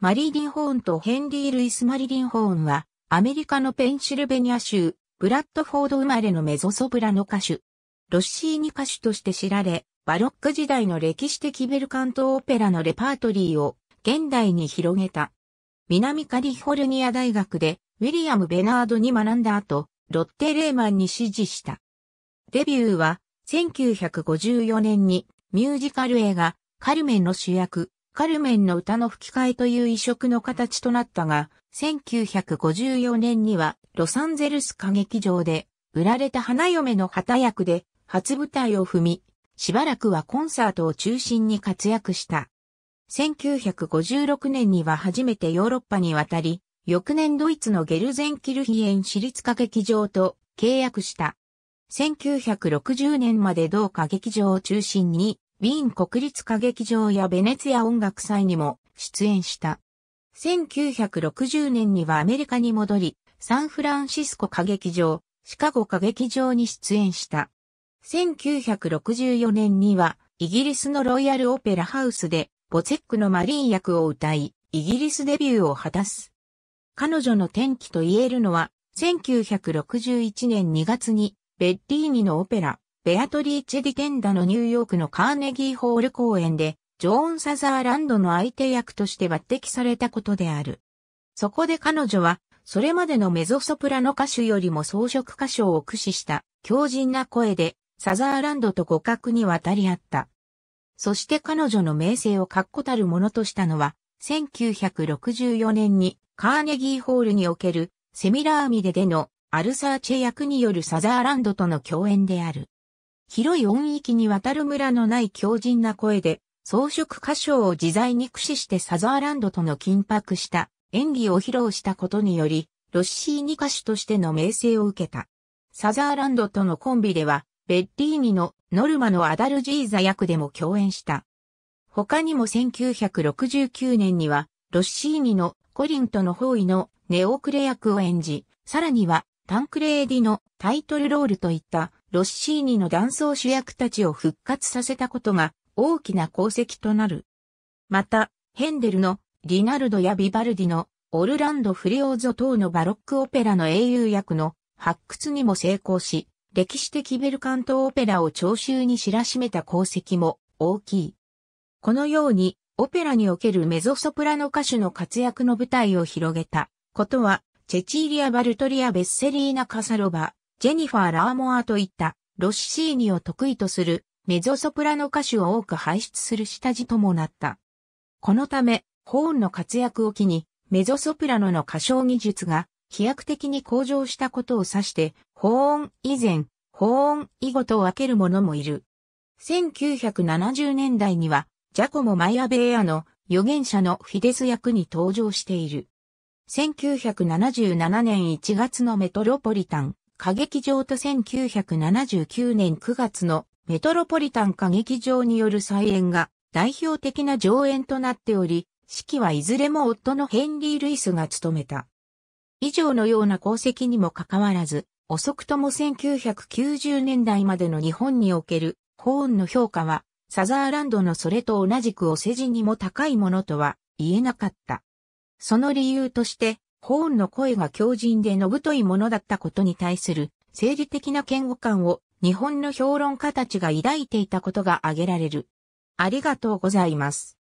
マリリン・ホーンとヘンリー・ルイス・マリリン・ホーンは、アメリカのペンシルベニア州、ブラッドフォード生まれのメゾソプラの歌手。ロッシーニ歌手として知られ、バロック時代の歴史的ベルカントオペラのレパートリーを現代に広げた。南カリフォルニア大学でウィリアム・ベナードに学んだ後、ロッテ・レーマンに支持した。デビューは1954年にミュージカル映画カルメンの主役カルメンの歌の吹き替えという異色の形となったが、1954年にはロサンゼルス歌劇場で、売られた花嫁の旗役で初舞台を踏み、しばらくはコンサートを中心に活躍した。1956年には初めてヨーロッパに渡り、翌年ドイツのゲルゼンキルヒエン私立歌劇場と契約した。1960年まで同歌劇場を中心にウィーン国立歌劇場やベネツィア音楽祭にも出演した。1960年にはアメリカに戻り、サンフランシスコ歌劇場、シカゴ歌劇場に出演した。1964年には、イギリスのロイヤルオペラハウスで、ボツェックのマリー役を歌い、イギリスデビューを果たす。彼女の転機と言えるのは、1961年2月に、ベッリーニのオペラ、ベアトリーチェ・ディテンダのニューヨークのカーネギーホール公演で、ジョーン・サザーランドの相手役として抜擢されたことである。そこで彼女は、それまでのメゾソプラノ歌手よりも装飾歌唱を駆使した強靭な声で、サザーランドと互角に渡り合った。そして彼女の名声を確固たるものとしたのは、1964年にカーネギーホールにおけるセミラーミデでのアルサーチェ役によるサザーランドとの共演である。広い音域にわたる村のない強靭な声で、装飾歌唱を自在に駆使してサザーランドとの緊迫した演技を披露したことにより、ロッシーニ歌手としての名声を受けた。サザーランドとのコンビでは、ベッリーニのノルマのアダルジーザ役でも共演した。他にも1969年には、ロッシーニのコリントの方位のネオクレ役を演じ、さらにはタンクレーディのタイトルロールといったロッシーニの断層主役たちを復活させたことが大きな功績となる。また、ヘンデルのリナルドやビバルディのオルランド・フリオーゾ等のバロックオペラの英雄役の発掘にも成功し、歴史的ベルカントオペラを聴衆に知らしめた功績も大きい。このように、オペラにおけるメゾソプラノ歌手の活躍の舞台を広げたことは、チェチーリア・バルトリア・ベッセリーナ・カサロバ、ジェニファー・ラーモアといったロッシーニを得意とするメゾソプラノ歌手を多く輩出する下地ともなった。このため、ホーンの活躍を機に、メゾソプラノの歌唱技術が飛躍的に向上したことを指して、ホーン以前、ホーン以後と分ける者もいる。1970年代には、ジャコモ・マイアベーアの預言者のフィデス役に登場している。1977年1月のメトロポリタン、歌劇場と1979年9月のメトロポリタン歌劇場による再演が代表的な上演となっており、式はいずれも夫のヘンリー・ルイスが務めた。以上のような功績にもかかわらず、遅くとも1990年代までの日本におけるホーンの評価は、サザーランドのそれと同じくお世辞にも高いものとは言えなかった。その理由として、ホーンの声が強靭でのぶといものだったことに対する政治的な嫌悪感を日本の評論家たちが抱いていたことが挙げられる。ありがとうございます。